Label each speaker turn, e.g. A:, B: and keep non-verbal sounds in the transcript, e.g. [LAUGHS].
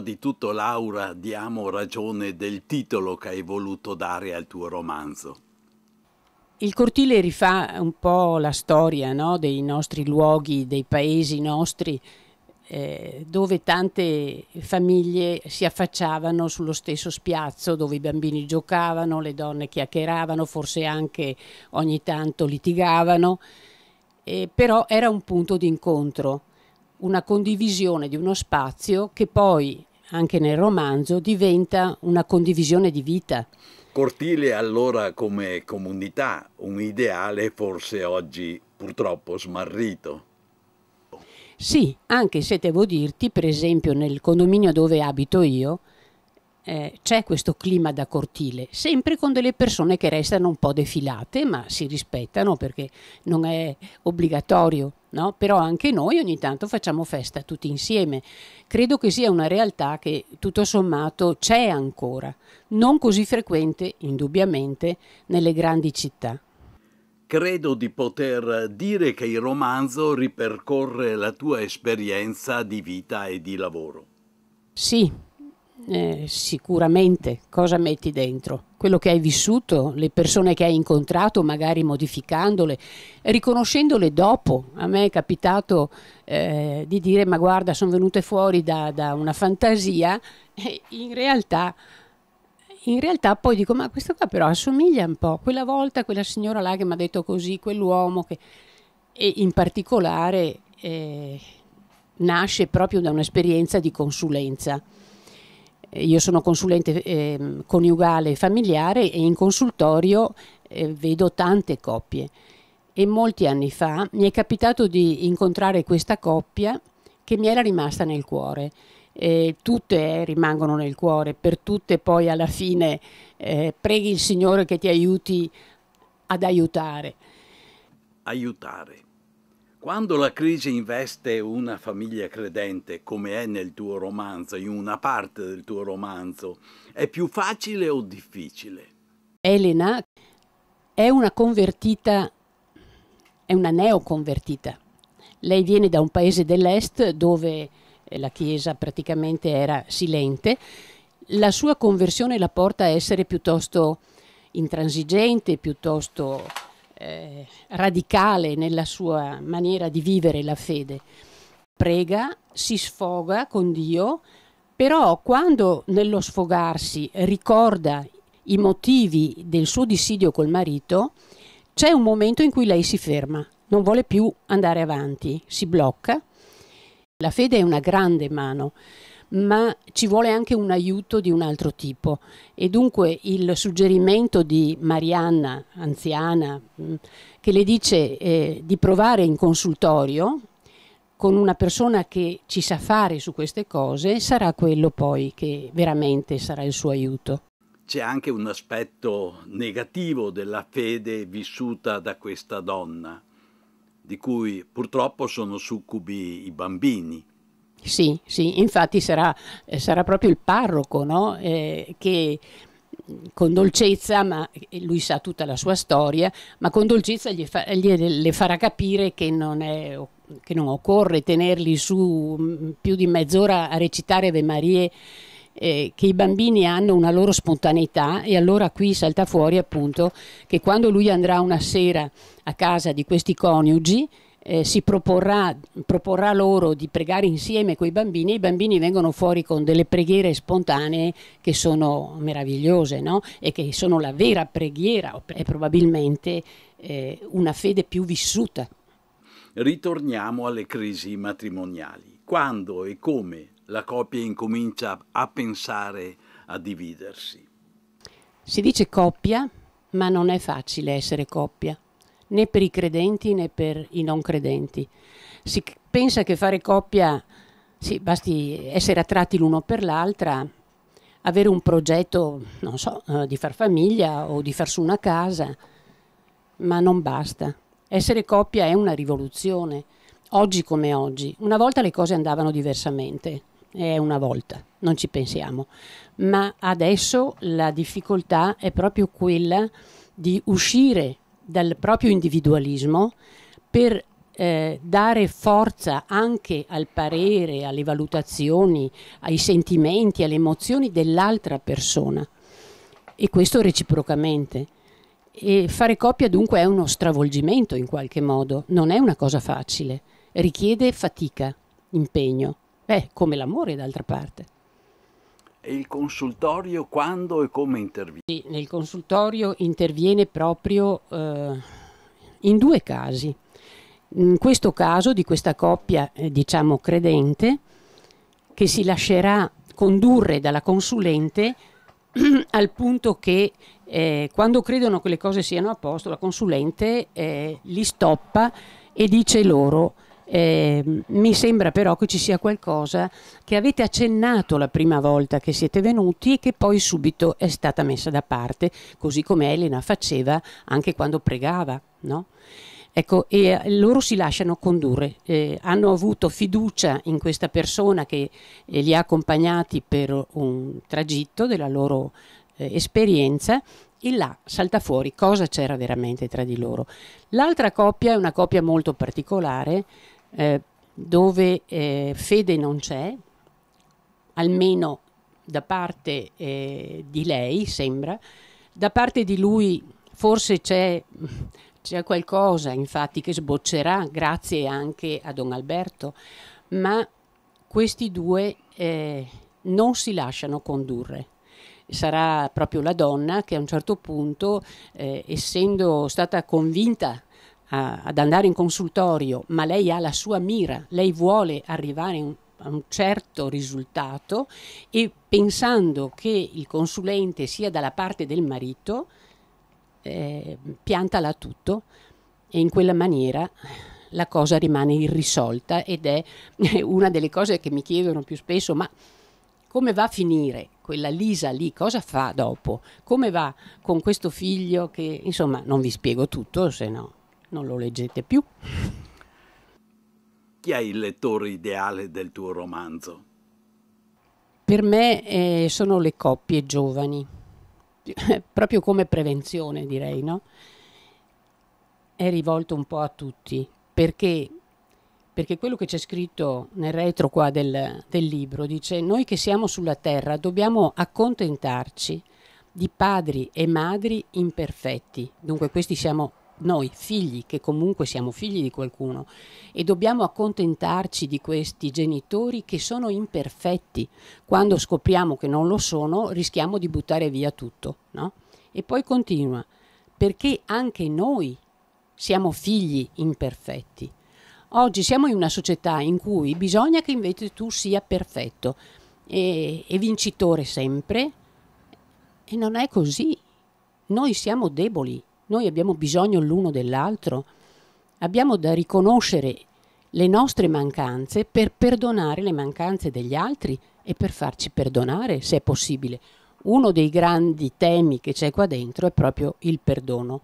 A: di tutto Laura diamo ragione del titolo che hai voluto dare al tuo romanzo.
B: Il cortile rifà un po' la storia no? dei nostri luoghi, dei paesi nostri, eh, dove tante famiglie si affacciavano sullo stesso spiazzo, dove i bambini giocavano, le donne chiacchieravano, forse anche ogni tanto litigavano, eh, però era un punto di incontro, una condivisione di uno spazio che poi anche nel romanzo, diventa una condivisione di vita.
A: Cortile allora come comunità, un ideale forse oggi purtroppo smarrito.
B: Sì, anche se devo dirti, per esempio nel condominio dove abito io, eh, c'è questo clima da cortile, sempre con delle persone che restano un po' defilate, ma si rispettano perché non è obbligatorio, no? però anche noi ogni tanto facciamo festa tutti insieme. Credo che sia una realtà che tutto sommato c'è ancora, non così frequente indubbiamente nelle grandi città.
A: Credo di poter dire che il romanzo ripercorre la tua esperienza di vita e di lavoro.
B: Sì, eh, sicuramente cosa metti dentro, quello che hai vissuto, le persone che hai incontrato, magari modificandole, riconoscendole dopo. A me è capitato eh, di dire ma guarda sono venute fuori da, da una fantasia e in realtà in realtà poi dico ma questa qua però assomiglia un po' quella volta quella signora là che mi ha detto così quell'uomo che e in particolare eh, nasce proprio da un'esperienza di consulenza io sono consulente eh, coniugale e familiare e in consultorio eh, vedo tante coppie e molti anni fa mi è capitato di incontrare questa coppia che mi era rimasta nel cuore. Eh, tutte rimangono nel cuore, per tutte poi alla fine eh, preghi il Signore che ti aiuti ad aiutare.
A: Aiutare. Quando la crisi investe una famiglia credente, come è nel tuo romanzo, in una parte del tuo romanzo, è più facile o difficile?
B: Elena è una convertita, è una neoconvertita. Lei viene da un paese dell'est dove eh, la chiesa praticamente era silente. La sua conversione la porta a essere piuttosto intransigente, piuttosto eh, radicale nella sua maniera di vivere la fede. Prega, si sfoga con Dio, però quando nello sfogarsi ricorda i motivi del suo dissidio col marito, c'è un momento in cui lei si ferma, non vuole più andare avanti, si blocca. La fede è una grande mano ma ci vuole anche un aiuto di un altro tipo e dunque il suggerimento di Marianna, anziana, mm, che le dice eh, di provare in consultorio con una persona che ci sa fare su queste cose, sarà quello poi che veramente sarà il suo aiuto.
A: C'è anche un aspetto negativo della fede vissuta da questa donna, di cui purtroppo sono succubi i bambini
B: sì, sì, infatti sarà, sarà proprio il parroco no? eh, che con dolcezza, ma lui sa tutta la sua storia, ma con dolcezza gli, fa, gli le farà capire che non, è, che non, occorre tenerli su mm, più di mezz'ora a recitare Ave Marie, eh, che i bambini hanno una loro spontaneità e allora qui salta fuori appunto che quando lui andrà una sera a casa di questi coniugi, eh, si proporrà, proporrà, loro di pregare insieme con i bambini e i bambini vengono fuori con delle preghiere spontanee che sono meravigliose no? e che sono la vera preghiera e probabilmente eh, una fede più vissuta.
A: Ritorniamo alle crisi matrimoniali. Quando e come la coppia incomincia a pensare a dividersi?
B: Si dice coppia, ma non è facile essere coppia né per i credenti né per i non credenti. Si pensa che fare coppia, sì, basti essere attratti l'uno per l'altra, avere un progetto, non so, eh, di far famiglia o di far su una casa, ma non basta. Essere coppia è una rivoluzione, oggi come oggi. Una volta le cose andavano diversamente, è una volta, non ci pensiamo, ma adesso la difficoltà è proprio quella di uscire dal proprio individualismo per eh, dare forza anche al parere, alle valutazioni, ai sentimenti, alle emozioni dell'altra persona e questo reciprocamente. E fare coppia dunque è uno stravolgimento in qualche modo, non è una cosa facile, richiede fatica, impegno, Beh, come l'amore d'altra parte.
A: E il consultorio quando e come interviene? Sì,
B: nel consultorio interviene proprio eh, in due casi. In questo caso di questa coppia, eh, diciamo, credente, che si lascerà condurre dalla consulente [CLEARS THROAT] al punto che eh, quando credono che le cose siano a posto, la consulente eh, li stoppa e dice loro eh, mi sembra però che ci sia qualcosa che avete accennato la prima volta che siete venuti e che poi subito è stata messa da parte, così come Elena faceva anche quando pregava, no? Ecco, e eh, loro si lasciano condurre, eh, hanno avuto fiducia in questa persona che eh, li ha accompagnati per un tragitto della loro eh, esperienza e là salta fuori cosa c'era veramente tra di loro. L'altra coppia è una coppia molto particolare eh, dove eh, fede non c'è, almeno da parte eh, di lei sembra, da parte di lui forse c'è, c'è qualcosa infatti che sboccerà grazie anche a Don Alberto, ma questi due eh, non si lasciano condurre. Sarà proprio la donna che a un certo punto, eh, essendo stata convinta a, ad andare in consultorio, ma lei ha la sua mira, lei vuole arrivare in, a un certo risultato e pensando che il consulente sia dalla parte del marito, eh, piantala tutto e in quella maniera la cosa rimane irrisolta ed è [LAUGHS] una delle cose che mi chiedono più spesso, ma come va a finire quella Lisa lì? Cosa fa dopo? Come va con questo figlio che, insomma, non vi spiego tutto, se no non lo leggete più.
A: Chi è il lettore ideale del tuo romanzo?
B: Per me eh, sono le coppie giovani, [LAUGHS] proprio come prevenzione direi, no? È rivolto un po' a tutti, perché, perché quello che c'è scritto nel retro qua del, del libro dice noi che siamo sulla terra dobbiamo accontentarci di padri e madri imperfetti, dunque questi siamo noi figli, che comunque siamo figli di qualcuno, e dobbiamo accontentarci di questi genitori che sono imperfetti. Quando scopriamo che non lo sono, rischiamo di buttare via tutto. No? E poi continua, perché anche noi siamo figli imperfetti. Oggi siamo in una società in cui bisogna che invece tu sia perfetto e, e vincitore sempre, e non è così. Noi siamo deboli, noi abbiamo bisogno l'uno dell'altro, abbiamo da riconoscere le nostre mancanze per perdonare le mancanze degli altri e per farci perdonare se è possibile. Uno dei grandi temi che c'è qua dentro è proprio il perdono.